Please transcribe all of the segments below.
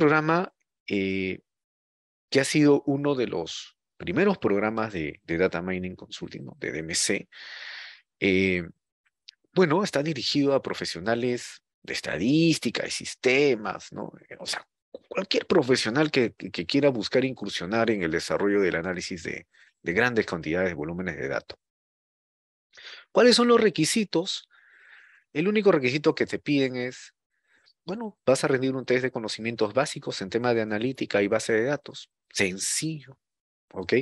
programa eh, que ha sido uno de los primeros programas de, Data Mining Consulting, de DMC, eh, bueno, está dirigido a profesionales de estadística, de sistemas, ¿no? Eh, o sea, cualquier profesional que, quiera buscar incursionar en el desarrollo del análisis de, de grandes cantidades de volúmenes de datos. ¿Cuáles son los requisitos? El único requisito que te piden es bueno, vas a rendir un test de conocimientos básicos en tema de analítica y base de datos. Sencillo, ¿ok?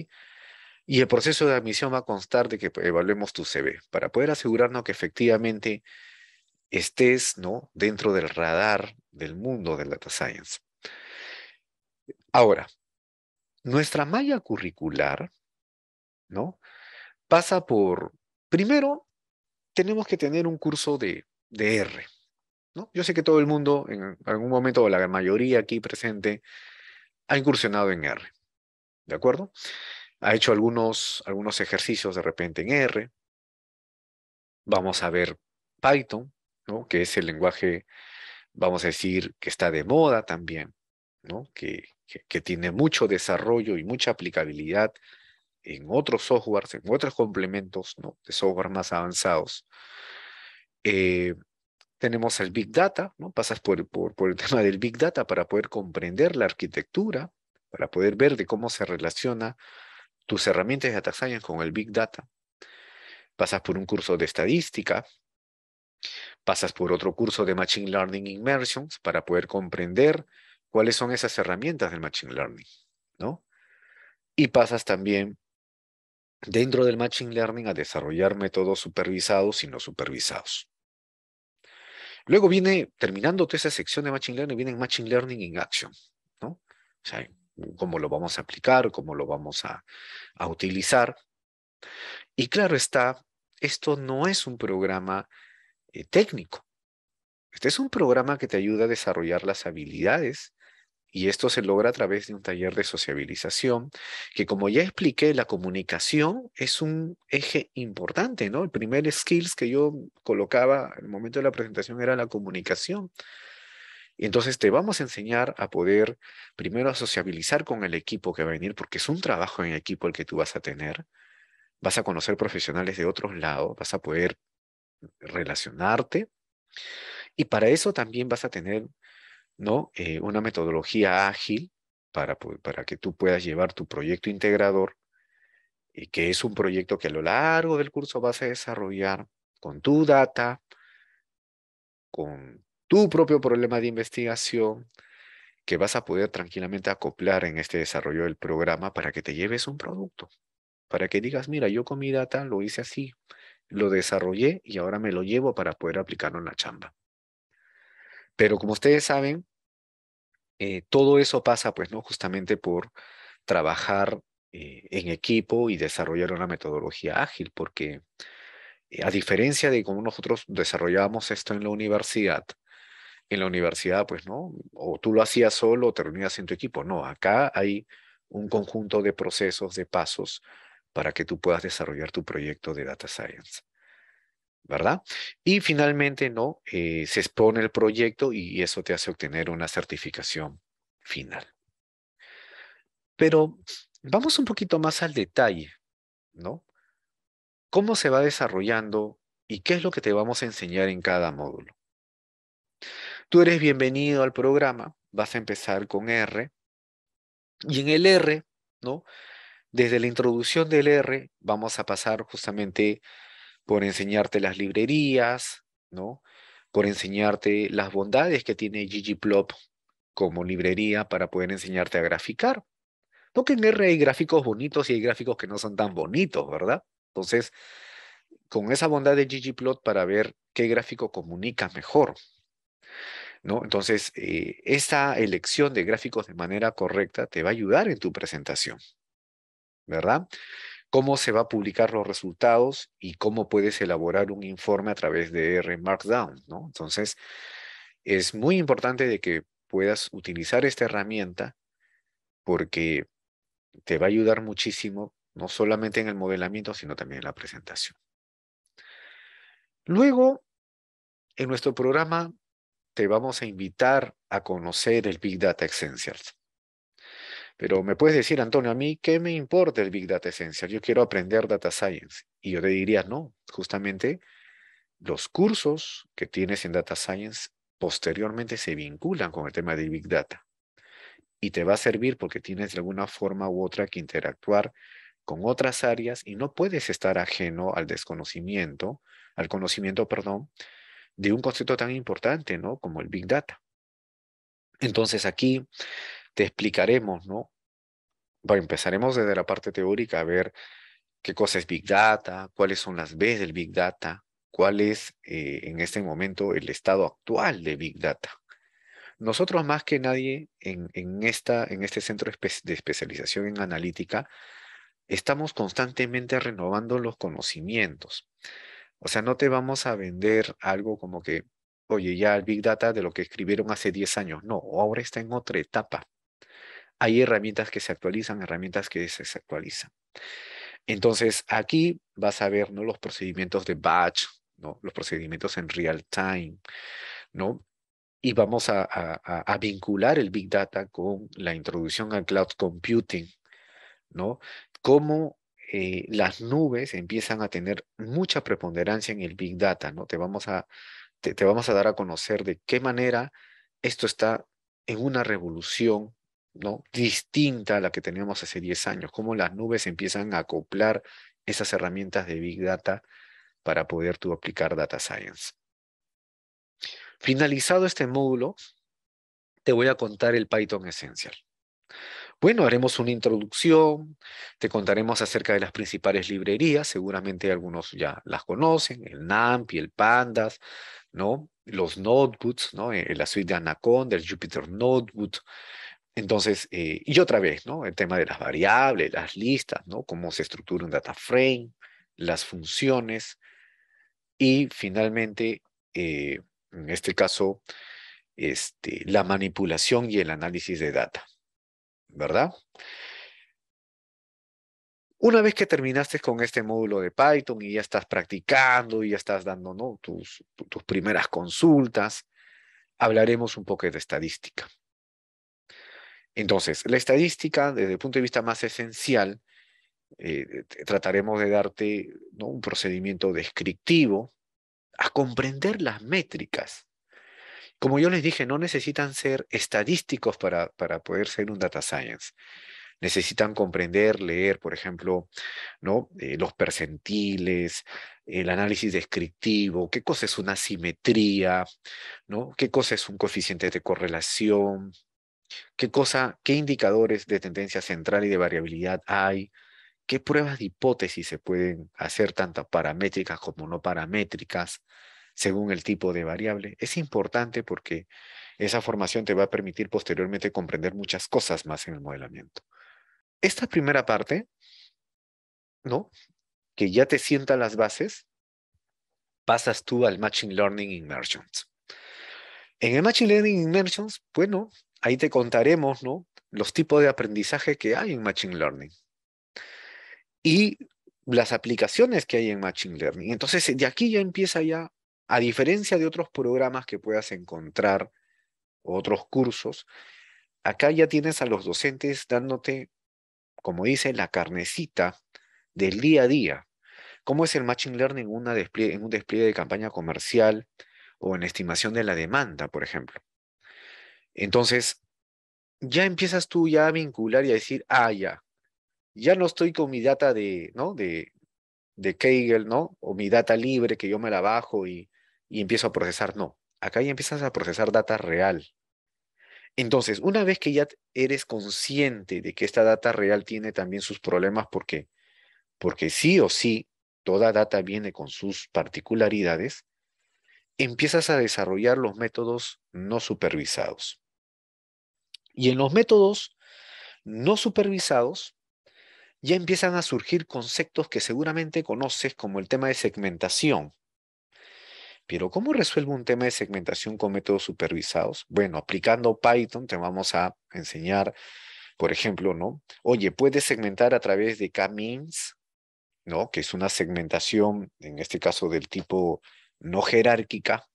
Y el proceso de admisión va a constar de que pues, evaluemos tu CV para poder asegurarnos que efectivamente estés ¿no? dentro del radar del mundo del data science. Ahora, nuestra malla curricular, ¿no? Pasa por, primero, tenemos que tener un curso de, de R, yo sé que todo el mundo, en algún momento, o la mayoría aquí presente, ha incursionado en R, ¿de acuerdo? Ha hecho algunos, algunos ejercicios de repente en R. Vamos a ver Python, ¿no? Que es el lenguaje, vamos a decir, que está de moda también, ¿no? Que, que, tiene mucho desarrollo y mucha aplicabilidad en otros softwares, en otros complementos ¿no? de software más avanzados. Eh, tenemos el Big Data, ¿no? pasas por, el tema del Big Data para poder comprender la arquitectura, para poder ver de cómo se relaciona tus herramientas de data science con el Big Data. Pasas por un curso de estadística, pasas por otro curso de Machine Learning Immersions para poder comprender cuáles son esas herramientas del Machine Learning, ¿no? Y pasas también dentro del Machine Learning a desarrollar métodos supervisados y no supervisados. Luego viene, terminando toda esa sección de Machine Learning, viene Machine Learning in Action, ¿no? O sea, cómo lo vamos a aplicar, cómo lo vamos a, utilizar. Y claro está, esto no es un programa eh, técnico. Este es un programa que te ayuda a desarrollar las habilidades y esto se logra a través de un taller de sociabilización, que como ya expliqué, la comunicación es un eje importante, ¿no? El primer skills que yo colocaba en el momento de la presentación era la comunicación. Y entonces te vamos a enseñar a poder primero sociabilizar con el equipo que va a venir, porque es un trabajo en equipo el que tú vas a tener. Vas a conocer profesionales de otros lados, vas a poder relacionarte. Y para eso también vas a tener ¿no? Eh, una metodología ágil para, pues, para, que tú puedas llevar tu proyecto integrador, y que es un proyecto que a lo largo del curso vas a desarrollar con tu data, con tu propio problema de investigación, que vas a poder tranquilamente acoplar en este desarrollo del programa para que te lleves un producto, para que digas, mira, yo con mi data lo hice así, lo desarrollé y ahora me lo llevo para poder aplicarlo en la chamba. Pero como ustedes saben, eh, todo eso pasa, pues, ¿no? Justamente por trabajar eh, en equipo y desarrollar una metodología ágil, porque eh, a diferencia de cómo nosotros desarrollábamos esto en la universidad, en la universidad, pues, ¿no? O tú lo hacías solo o te reunías en tu equipo. No, acá hay un conjunto de procesos, de pasos para que tú puedas desarrollar tu proyecto de data science. ¿verdad? Y finalmente, ¿no? Eh, se expone el proyecto y eso te hace obtener una certificación final. Pero vamos un poquito más al detalle, ¿no? ¿Cómo se va desarrollando y qué es lo que te vamos a enseñar en cada módulo? Tú eres bienvenido al programa, vas a empezar con R y en el R, ¿no? Desde la introducción del R vamos a pasar justamente por enseñarte las librerías, ¿no? por enseñarte las bondades que tiene ggplot como librería para poder enseñarte a graficar. Porque en R hay gráficos bonitos y hay gráficos que no son tan bonitos, ¿verdad? Entonces, con esa bondad de ggplot para ver qué gráfico comunica mejor. ¿no? Entonces, eh, esa elección de gráficos de manera correcta te va a ayudar en tu presentación, ¿verdad? cómo se va a publicar los resultados y cómo puedes elaborar un informe a través de R Markdown, Entonces, es muy importante de que puedas utilizar esta herramienta porque te va a ayudar muchísimo, no solamente en el modelamiento, sino también en la presentación. Luego, en nuestro programa, te vamos a invitar a conocer el Big Data Essentials. Pero me puedes decir, Antonio, a mí, ¿qué me importa el Big Data Essential? Yo quiero aprender Data Science. Y yo te diría, no, justamente los cursos que tienes en Data Science posteriormente se vinculan con el tema de Big Data. Y te va a servir porque tienes de alguna forma u otra que interactuar con otras áreas y no puedes estar ajeno al desconocimiento, al conocimiento, perdón, de un concepto tan importante, ¿no? Como el Big Data. Entonces aquí te explicaremos, ¿no? Bueno, empezaremos desde la parte teórica a ver qué cosa es Big Data, cuáles son las B del Big Data, cuál es eh, en este momento el estado actual de Big Data. Nosotros más que nadie en, en, esta, en este centro de especialización en analítica, estamos constantemente renovando los conocimientos. O sea, no te vamos a vender algo como que, oye, ya el Big Data de lo que escribieron hace 10 años. No, ahora está en otra etapa hay herramientas que se actualizan, herramientas que se desactualizan. Entonces, aquí vas a ver ¿no? los procedimientos de batch, ¿no? los procedimientos en real time, ¿no? Y vamos a, vincular el Big Data con la introducción al Cloud Computing, ¿no? Cómo eh, las nubes empiezan a tener mucha preponderancia en el Big Data, ¿no? Te vamos a, te vamos a dar a conocer de qué manera esto está en una revolución ¿no? distinta a la que teníamos hace 10 años, cómo las nubes empiezan a acoplar esas herramientas de Big Data para poder tú aplicar Data Science. Finalizado este módulo, te voy a contar el Python esencial. Bueno, haremos una introducción, te contaremos acerca de las principales librerías, seguramente algunos ya las conocen, el NAMP y el Pandas, ¿no? Los notebooks, ¿no? Eh, la suite de Anaconda, el Jupyter Notebook, entonces, eh, y otra vez, ¿no? El tema de las variables, las listas, ¿no? Cómo se estructura un data frame, las funciones y finalmente, eh, en este caso, este, la manipulación y el análisis de data, ¿verdad? Una vez que terminaste con este módulo de Python y ya estás practicando y ya estás dando ¿no? tus, tus primeras consultas, hablaremos un poco de estadística. Entonces, la estadística, desde el punto de vista más esencial, eh, trataremos de darte un procedimiento descriptivo a comprender las métricas. Como yo les dije, no necesitan ser estadísticos para, poder ser un data science necesitan comprender, leer, por ejemplo, ¿no? Eh, los percentiles, el análisis descriptivo, qué cosa es una simetría, ¿no? qué cosa es un coeficiente de correlación, ¿Qué cosa, qué indicadores de tendencia central y de variabilidad hay? ¿Qué pruebas de hipótesis se pueden hacer, tanto paramétricas como no paramétricas, según el tipo de variable? Es importante porque esa formación te va a permitir posteriormente comprender muchas cosas más en el modelamiento. Esta primera parte, ¿no? Que ya te sienta las bases, pasas tú al Machine Learning Inmersions. En el Machine Learning Immersions, bueno, ahí te contaremos los tipos de aprendizaje que hay en Machine Learning y las aplicaciones que hay en Machine Learning. Entonces, de aquí ya empieza ya, a diferencia de otros programas que puedas encontrar, otros cursos, acá ya tienes a los docentes dándote, como dice, la carnecita del día a día. ¿Cómo es el Machine Learning una en un despliegue de campaña comercial o en estimación de la demanda, por ejemplo? Entonces, ya empiezas tú ya a vincular y a decir, ah, ya, ya no estoy con mi data de, ¿no? De, de Kegel, ¿no? O mi data libre que yo me la bajo y, empiezo a procesar. No, acá ya empiezas a procesar data real. Entonces, una vez que ya eres consciente de que esta data real tiene también sus problemas, porque, porque sí o sí, toda data viene con sus particularidades, empiezas a desarrollar los métodos no supervisados. Y en los métodos no supervisados ya empiezan a surgir conceptos que seguramente conoces como el tema de segmentación. Pero ¿cómo resuelvo un tema de segmentación con métodos supervisados? Bueno, aplicando Python te vamos a enseñar, por ejemplo, ¿no? Oye, puedes segmentar a través de K-means, ¿no? Que es una segmentación, en este caso, del tipo no jerárquica.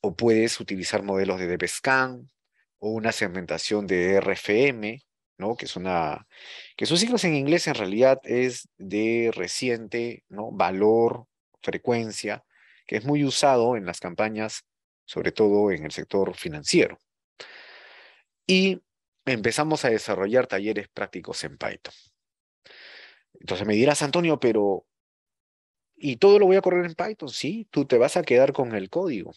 O puedes utilizar modelos de DBScan, o una segmentación de RFM, Que es una, que sus siglas en inglés en realidad es de reciente, ¿no? Valor, frecuencia, que es muy usado en las campañas, sobre todo en el sector financiero. Y empezamos a desarrollar talleres prácticos en Python. Entonces me dirás, Antonio, pero ¿y todo lo voy a correr en Python? Sí, tú te vas a quedar con el código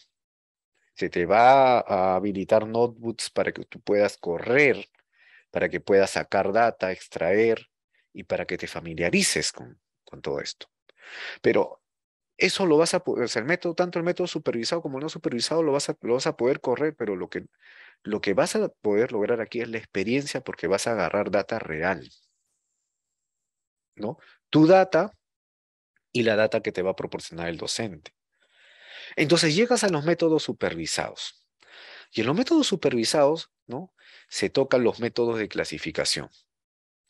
se te va a habilitar notebooks para que tú puedas correr, para que puedas sacar data, extraer y para que te familiarices con, con todo esto. Pero eso lo vas a poder, o el método, tanto el método supervisado como no supervisado, lo vas a, lo vas a poder correr, pero lo que, lo que vas a poder lograr aquí es la experiencia porque vas a agarrar data real. ¿No? Tu data y la data que te va a proporcionar el docente. Entonces llegas a los métodos supervisados. Y en los métodos supervisados, ¿no? Se tocan los métodos de clasificación,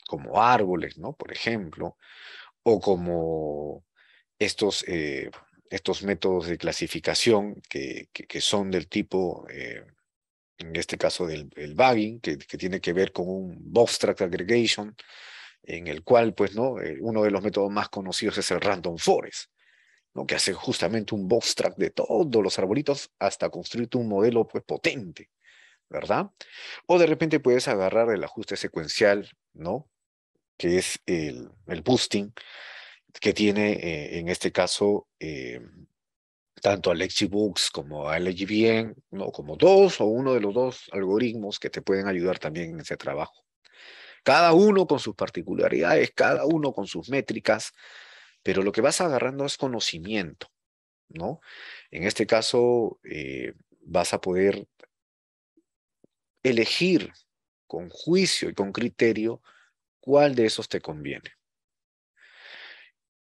como árboles, ¿no? Por ejemplo, o como estos, eh, estos métodos de clasificación que, son del tipo, eh, en este caso del el bagging, que, tiene que ver con un abstract aggregation, en el cual, pues, ¿no? Eh, uno de los métodos más conocidos es el random forest que hace justamente un box track de todos los arbolitos hasta construirte un modelo pues, potente, ¿verdad? O de repente puedes agarrar el ajuste secuencial, ¿no? que es el, boosting, que tiene eh, en este caso eh, tanto a como a LGBN, ¿no? como dos o uno de los dos algoritmos que te pueden ayudar también en ese trabajo. Cada uno con sus particularidades, cada uno con sus métricas, pero lo que vas agarrando es conocimiento, ¿no? En este caso, eh, vas a poder elegir con juicio y con criterio cuál de esos te conviene.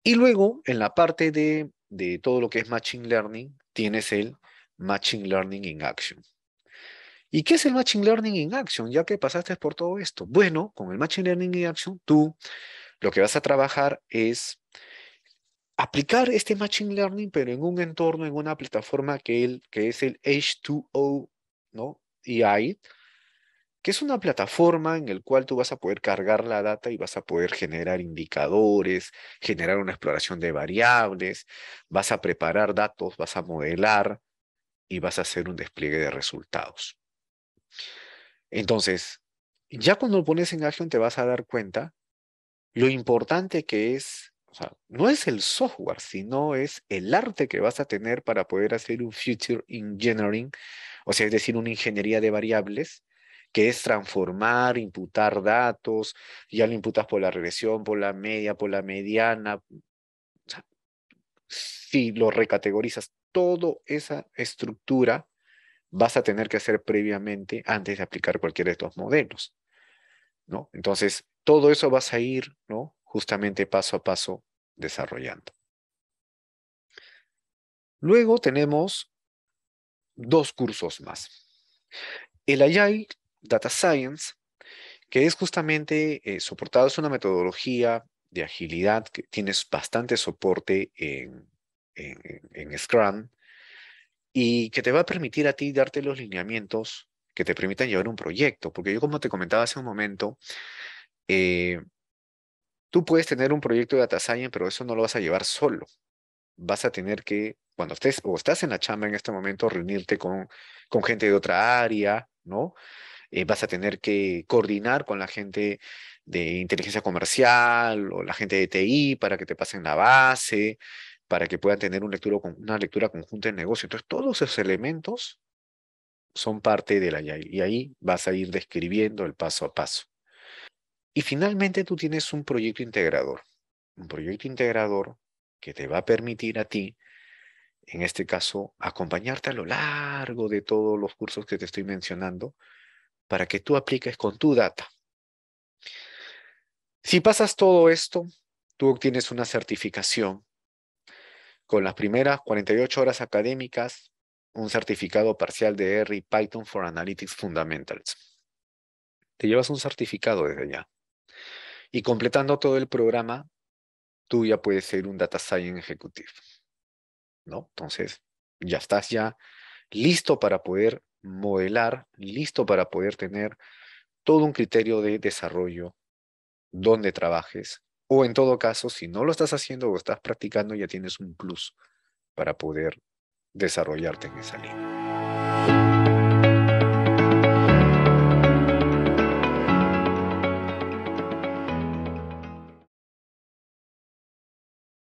Y luego, en la parte de, de todo lo que es Machine Learning, tienes el Machine Learning in Action. ¿Y qué es el Machine Learning in Action? Ya que pasaste por todo esto. Bueno, con el Machine Learning in Action, tú lo que vas a trabajar es aplicar este Machine Learning, pero en un entorno, en una plataforma que, que es el H2O ¿no? EI, que es una plataforma en la cual tú vas a poder cargar la data y vas a poder generar indicadores, generar una exploración de variables, vas a preparar datos, vas a modelar y vas a hacer un despliegue de resultados. Entonces, ya cuando lo pones en acción te vas a dar cuenta lo importante que es o sea, no es el software, sino es el arte que vas a tener para poder hacer un future engineering, o sea, es decir, una ingeniería de variables, que es transformar, imputar datos, ya lo imputas por la regresión, por la media, por la mediana. O sea, si lo recategorizas, toda esa estructura vas a tener que hacer previamente antes de aplicar cualquiera de estos modelos. ¿no? Entonces, todo eso vas a ir ¿no? justamente paso a paso desarrollando. Luego tenemos dos cursos más. El AI Data Science, que es justamente eh, soportado, es una metodología de agilidad que tiene bastante soporte en, Scrum y que te va a permitir a ti darte los lineamientos que te permitan llevar un proyecto. Porque yo, como te comentaba hace un momento, eh, Tú puedes tener un proyecto de data science, pero eso no lo vas a llevar solo. Vas a tener que, cuando estés o estás en la chamba en este momento, reunirte con, con gente de otra área, ¿no? Eh, vas a tener que coordinar con la gente de inteligencia comercial o la gente de TI para que te pasen la base, para que puedan tener una lectura conjunta en negocio. Entonces, todos esos elementos son parte de la y ahí vas a ir describiendo el paso a paso. Y finalmente tú tienes un proyecto integrador, un proyecto integrador que te va a permitir a ti, en este caso, acompañarte a lo largo de todos los cursos que te estoy mencionando para que tú apliques con tu data. Si pasas todo esto, tú obtienes una certificación con las primeras 48 horas académicas, un certificado parcial de R y Python for Analytics Fundamentals. Te llevas un certificado desde allá. Y completando todo el programa, tú ya puedes ser un data science ejecutivo. ¿no? Entonces, ya estás ya listo para poder modelar, listo para poder tener todo un criterio de desarrollo donde trabajes. O en todo caso, si no lo estás haciendo o estás practicando, ya tienes un plus para poder desarrollarte en esa línea.